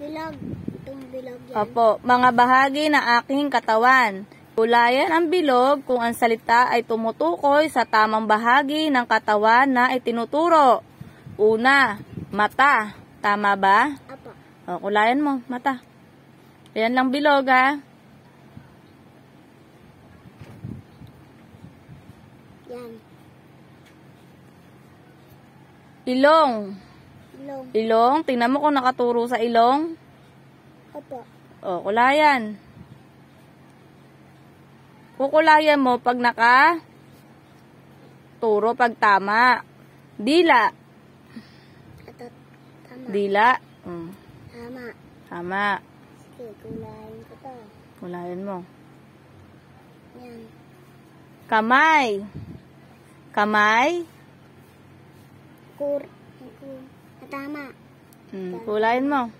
Bilog. Itong bilog yan. Opo, mga bahagi na aking katawan. Kulayan ang bilog kung ang salita ay tumutukoy sa tamang bahagi ng katawan na itinuturo. Una, mata. Tama ba? Apo. O, kulayan mo, mata. Ayan lang bilog, ha? Yan. Ilong. Ilong. Ilong? Tingnan mo kung nakaturo sa ilong. Opo. O, oh, kulayan. Kukulayan mo pag naka turo pag tama. Dila. Ato, tama. Dila. Mm. Tama. Tama. Sige, kulayan ko to. Kulayan mo. Yan. Kamay. Kamay. Kur 嗯，回来呢。